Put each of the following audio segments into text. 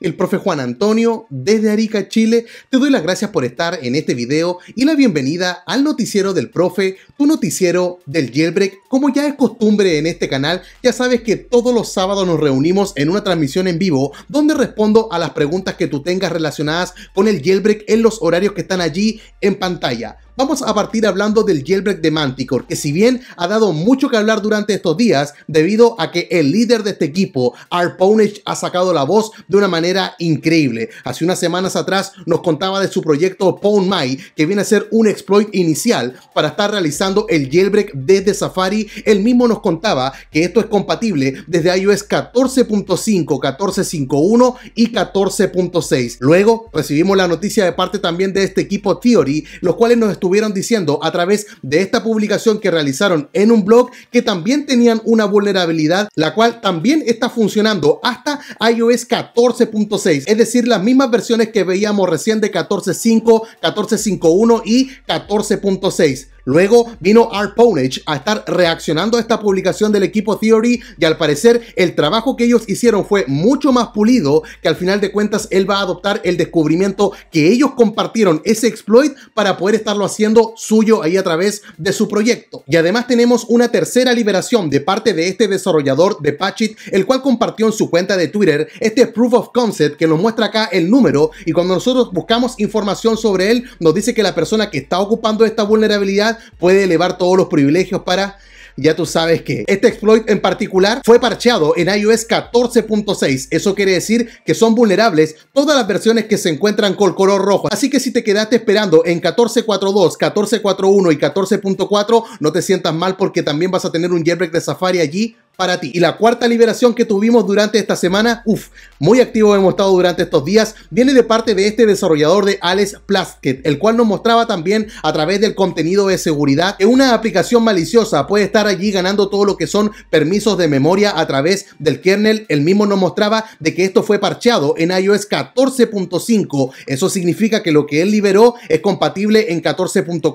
el profe Juan Antonio desde Arica, Chile. Te doy las gracias por estar en este video y la bienvenida al noticiero del profe, tu noticiero del jailbreak. Como ya es costumbre en este canal, ya sabes que todos los sábados nos reunimos en una transmisión en vivo donde respondo a las preguntas que tú tengas relacionadas con el jailbreak en los horarios que están allí en pantalla vamos a partir hablando del jailbreak de Manticore, que si bien ha dado mucho que hablar durante estos días, debido a que el líder de este equipo, Arponage, ha sacado la voz de una manera increíble. Hace unas semanas atrás nos contaba de su proyecto PwnMy My, que viene a ser un exploit inicial para estar realizando el jailbreak desde Safari. Él mismo nos contaba que esto es compatible desde iOS 14.5, 14.51 y 14.6. Luego recibimos la noticia de parte también de este equipo Theory, los cuales nos estuvieron diciendo a través de esta publicación que realizaron en un blog que también tenían una vulnerabilidad, la cual también está funcionando hasta iOS 14 es decir, las mismas versiones que veíamos recién de 14.5, 14.51 y 14.6. Luego vino Pownage a estar reaccionando a esta publicación del equipo Theory y al parecer el trabajo que ellos hicieron fue mucho más pulido que al final de cuentas él va a adoptar el descubrimiento que ellos compartieron ese exploit para poder estarlo haciendo suyo ahí a través de su proyecto. Y además tenemos una tercera liberación de parte de este desarrollador de Patchit, el cual compartió en su cuenta de Twitter este proof of concept que nos muestra acá el número y cuando nosotros buscamos información sobre él nos dice que la persona que está ocupando esta vulnerabilidad puede elevar todos los privilegios para ya tú sabes que este exploit en particular fue parcheado en iOS 14.6. Eso quiere decir que son vulnerables todas las versiones que se encuentran con color rojo. Así que si te quedaste esperando en 14.4.2, 14.4.1 y 14.4, no te sientas mal porque también vas a tener un jailbreak de Safari allí para ti. Y la cuarta liberación que tuvimos durante esta semana, uff, muy activo hemos estado durante estos días, viene de parte de este desarrollador de Alex Plaskett, el cual nos mostraba también a través del contenido de seguridad que una aplicación maliciosa puede estar allí ganando todo lo que son permisos de memoria a través del kernel. El mismo nos mostraba de que esto fue parcheado en iOS 14.5. Eso significa que lo que él liberó es compatible en 14.4,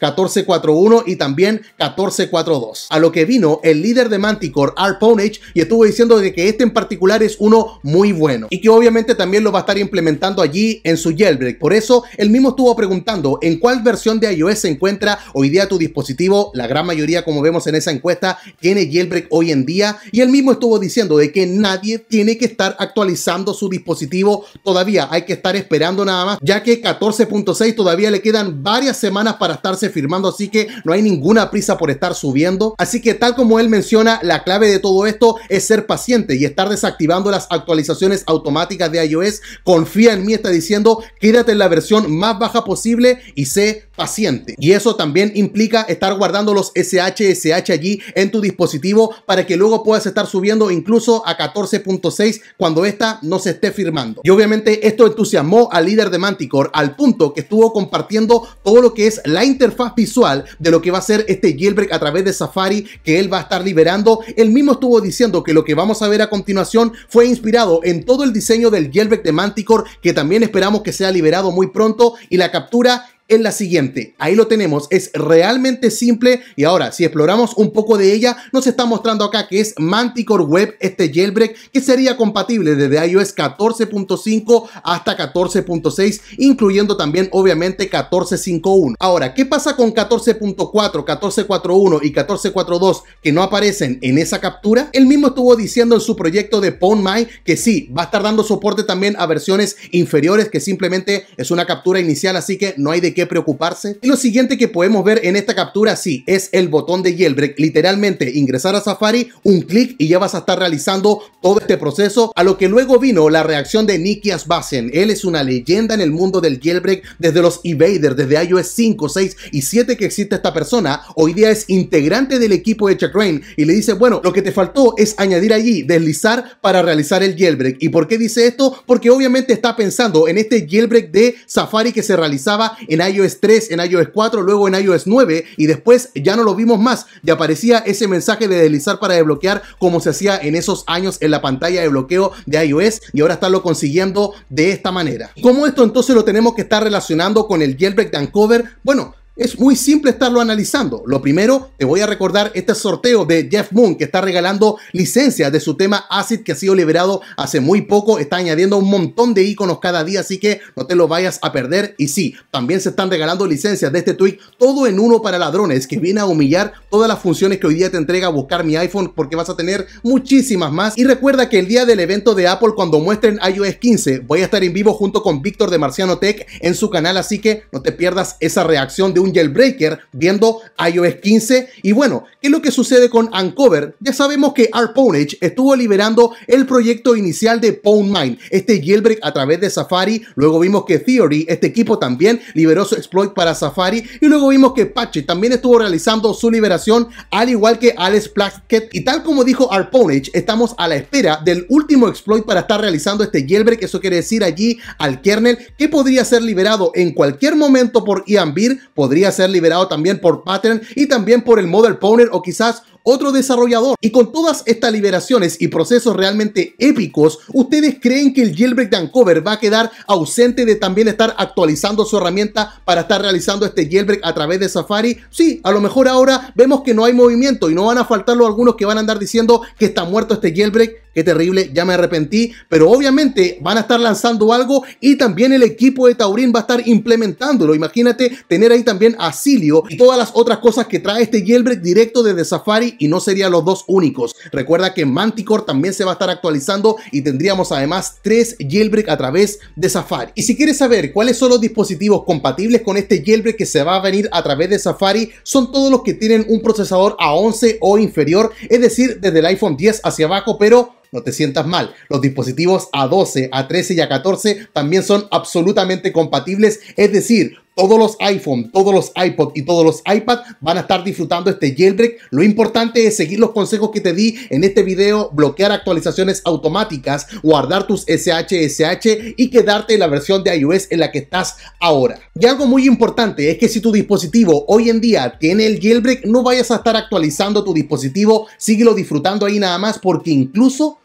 14.41 y también 14.42. A lo que vino el líder de Manticore, Arponage, y estuvo diciendo de que este en particular es uno muy muy bueno y que obviamente también lo va a estar implementando allí en su jailbreak. Por eso él mismo estuvo preguntando en cuál versión de iOS se encuentra hoy día tu dispositivo. La gran mayoría, como vemos en esa encuesta, tiene jailbreak hoy en día y él mismo estuvo diciendo de que nadie tiene que estar actualizando su dispositivo todavía. Hay que estar esperando nada más, ya que 14.6 todavía le quedan varias semanas para estarse firmando, así que no hay ninguna prisa por estar subiendo. Así que tal como él menciona, la clave de todo esto es ser paciente y estar desactivando las actualizaciones automáticas de iOS. Confía en mí, está diciendo, quédate en la versión más baja posible y sé paciente. Y eso también implica estar guardando los SHSH allí en tu dispositivo para que luego puedas estar subiendo incluso a 14.6 cuando esta no se esté firmando. Y obviamente esto entusiasmó al líder de Manticore al punto que estuvo compartiendo todo lo que es la interfaz visual de lo que va a ser este jailbreak a través de Safari que él va a estar liberando. Él mismo estuvo diciendo que lo que vamos a ver a continuación fue inspirado en todo el diseño del Jelbeck de Manticore, que también esperamos que sea liberado muy pronto, y la captura es la siguiente. Ahí lo tenemos, es realmente simple y ahora si exploramos un poco de ella, nos está mostrando acá que es Manticore Web, este jailbreak que sería compatible desde iOS 14.5 hasta 14.6, incluyendo también obviamente 14.51. Ahora, ¿qué pasa con 14.4, 14.41 y 14.42 que no aparecen en esa captura? Él mismo estuvo diciendo en su proyecto de PwnMy que sí, va a estar dando soporte también a versiones inferiores que simplemente es una captura inicial, así que no hay de qué preocuparse. Y lo siguiente que podemos ver en esta captura, sí, es el botón de jailbreak. Literalmente, ingresar a Safari, un clic y ya vas a estar realizando todo este proceso. A lo que luego vino la reacción de Nikias Basen, Él es una leyenda en el mundo del jailbreak desde los evaders, desde iOS 5, 6 y 7 que existe esta persona. Hoy día es integrante del equipo de Chakrain. y le dice, bueno, lo que te faltó es añadir allí, deslizar para realizar el jailbreak. ¿Y por qué dice esto? Porque obviamente está pensando en este jailbreak de Safari que se realizaba en iOS 3, en iOS 4, luego en iOS 9 y después ya no lo vimos más ya aparecía ese mensaje de deslizar para desbloquear como se hacía en esos años en la pantalla de bloqueo de iOS y ahora lo consiguiendo de esta manera. ¿Cómo esto entonces lo tenemos que estar relacionando con el jailbreak de Uncover? Bueno, es muy simple estarlo analizando. Lo primero, te voy a recordar este sorteo de Jeff Moon que está regalando licencias de su tema Acid que ha sido liberado hace muy poco. Está añadiendo un montón de iconos cada día, así que no te lo vayas a perder. Y sí, también se están regalando licencias de este tweet, todo en uno para ladrones, que viene a humillar todas las funciones que hoy día te entrega a buscar mi iPhone porque vas a tener muchísimas más. Y recuerda que el día del evento de Apple, cuando muestren iOS 15, voy a estar en vivo junto con Víctor de Marciano Tech en su canal, así que no te pierdas esa reacción de un un jailbreaker viendo iOS 15. Y bueno, ¿qué es lo que sucede con Uncover? Ya sabemos que Arponage estuvo liberando el proyecto inicial de PwnMine, este jailbreak a través de Safari. Luego vimos que Theory, este equipo también liberó su exploit para Safari. Y luego vimos que Pache también estuvo realizando su liberación, al igual que Alex Plaskett. Y tal como dijo Arponage estamos a la espera del último exploit para estar realizando este jailbreak. Eso quiere decir allí al kernel que podría ser liberado en cualquier momento por Ian Beer podría ser liberado también por Pattern y también por el Model Poner o quizás otro desarrollador. Y con todas estas liberaciones y procesos realmente épicos, ¿ustedes creen que el jailbreak de Uncover va a quedar ausente de también estar actualizando su herramienta para estar realizando este jailbreak a través de Safari? Sí, a lo mejor ahora vemos que no hay movimiento y no van a faltar los algunos que van a andar diciendo que está muerto este jailbreak. Qué terrible, ya me arrepentí. Pero obviamente van a estar lanzando algo y también el equipo de Taurín va a estar implementándolo. Imagínate tener ahí también a Silio y todas las otras cosas que trae este jailbreak directo desde Safari y no serían los dos únicos. Recuerda que Manticore también se va a estar actualizando y tendríamos además tres jailbreak a través de Safari. Y si quieres saber cuáles son los dispositivos compatibles con este jailbreak que se va a venir a través de Safari, son todos los que tienen un procesador A11 o inferior, es decir, desde el iPhone 10 hacia abajo, pero no te sientas mal, los dispositivos A12, A13 y A14 también son absolutamente compatibles, es decir, todos los iPhone, todos los iPod y todos los iPad van a estar disfrutando este jailbreak. Lo importante es seguir los consejos que te di en este video, bloquear actualizaciones automáticas, guardar tus SHSH y quedarte en la versión de iOS en la que estás ahora. Y algo muy importante es que si tu dispositivo hoy en día tiene el jailbreak, no vayas a estar actualizando tu dispositivo, síguelo disfrutando ahí nada más porque incluso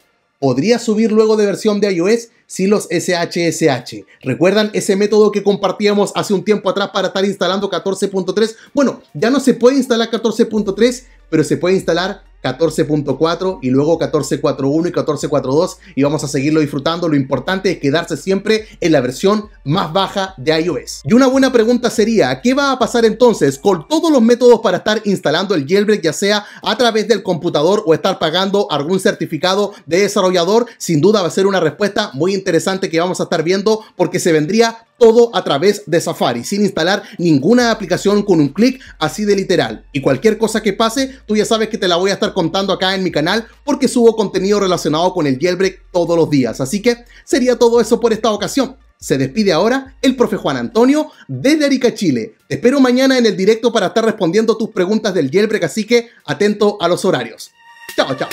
podría subir luego de versión de iOS si los SHSH. ¿Recuerdan ese método que compartíamos hace un tiempo atrás para estar instalando 14.3? Bueno, ya no se puede instalar 14.3, pero se puede instalar 14.4 y luego 14.41 y 14.42 y vamos a seguirlo disfrutando. Lo importante es quedarse siempre en la versión más baja de iOS. Y una buena pregunta sería, ¿qué va a pasar entonces con todos los métodos para estar instalando el jailbreak, ya sea a través del computador o estar pagando algún certificado de desarrollador? Sin duda va a ser una respuesta muy interesante que vamos a estar viendo porque se vendría todo a través de Safari, sin instalar ninguna aplicación con un clic, así de literal. Y cualquier cosa que pase, tú ya sabes que te la voy a estar contando acá en mi canal porque subo contenido relacionado con el jailbreak todos los días. Así que sería todo eso por esta ocasión. Se despide ahora el profe Juan Antonio desde Arica, Chile. Te espero mañana en el directo para estar respondiendo tus preguntas del jailbreak, así que atento a los horarios. Chao, chao.